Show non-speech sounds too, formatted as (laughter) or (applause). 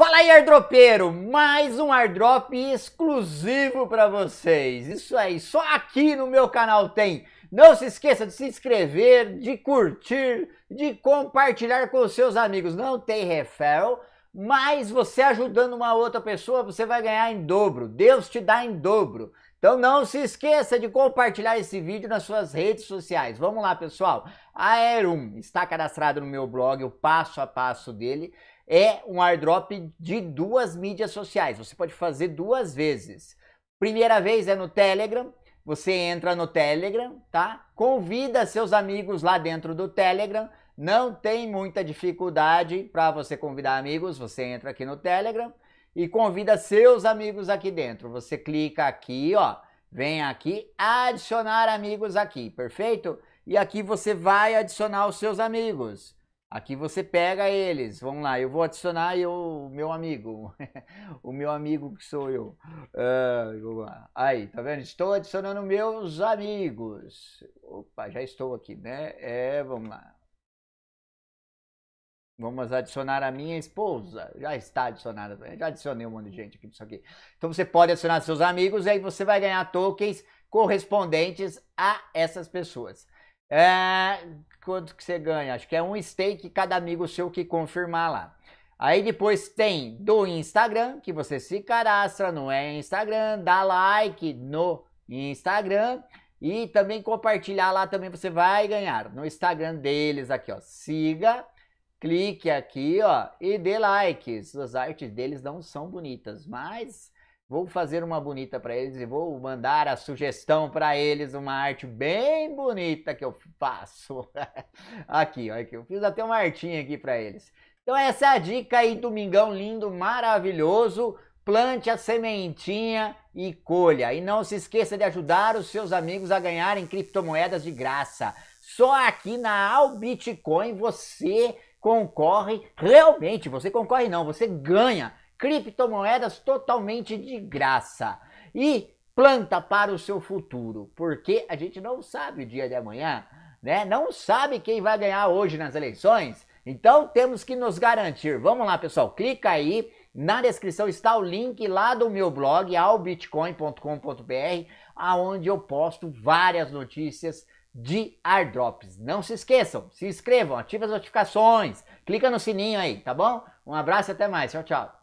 Fala aí, airdropeiro! Mais um airdrop exclusivo para vocês. Isso aí, só aqui no meu canal tem. Não se esqueça de se inscrever, de curtir, de compartilhar com os seus amigos. Não tem referral, mas você ajudando uma outra pessoa, você vai ganhar em dobro. Deus te dá em dobro. Então não se esqueça de compartilhar esse vídeo nas suas redes sociais. Vamos lá, pessoal. A Aerum está cadastrado no meu blog, o passo a passo dele é um airdrop de duas mídias sociais. Você pode fazer duas vezes. Primeira vez é no Telegram, você entra no Telegram, tá? Convida seus amigos lá dentro do Telegram. Não tem muita dificuldade para você convidar amigos, você entra aqui no Telegram e convida seus amigos aqui dentro. Você clica aqui, ó, vem aqui, adicionar amigos aqui, perfeito? E aqui você vai adicionar os seus amigos. Aqui você pega eles. Vamos lá, eu vou adicionar o meu amigo. (laughs) o meu amigo que sou eu. Uh, aí, tá vendo? Estou adicionando meus amigos. Opa, já estou aqui, né? É, vamos lá. Vamos adicionar a minha esposa. Já está adicionada. Já adicionei um monte de gente aqui nisso aqui. Então você pode adicionar seus amigos e aí você vai ganhar tokens correspondentes a essas pessoas. É, quanto que você ganha? Acho que é um stake cada amigo seu que confirmar lá. Aí depois tem do Instagram, que você se cadastra, não é Instagram, dá like no Instagram e também compartilhar lá também você vai ganhar. No Instagram deles aqui, ó, siga clique aqui, ó, e dê likes. As artes deles não são bonitas, mas vou fazer uma bonita para eles e vou mandar a sugestão para eles, uma arte bem bonita que eu faço. (laughs) aqui, ó, que eu fiz até uma artinha aqui para eles. Então essa é a dica aí, domingão lindo, maravilhoso. Plante a sementinha e colha. E não se esqueça de ajudar os seus amigos a ganharem criptomoedas de graça. Só aqui na Albitcoin você concorre realmente, você concorre não, você ganha criptomoedas totalmente de graça e planta para o seu futuro, porque a gente não sabe o dia de amanhã, né? Não sabe quem vai ganhar hoje nas eleições. Então temos que nos garantir. Vamos lá, pessoal, clica aí na descrição está o link lá do meu blog, albitcoin.com.br, aonde eu posto várias notícias de airdrops. Não se esqueçam, se inscrevam, ativem as notificações, clica no sininho aí, tá bom? Um abraço e até mais. Tchau, tchau.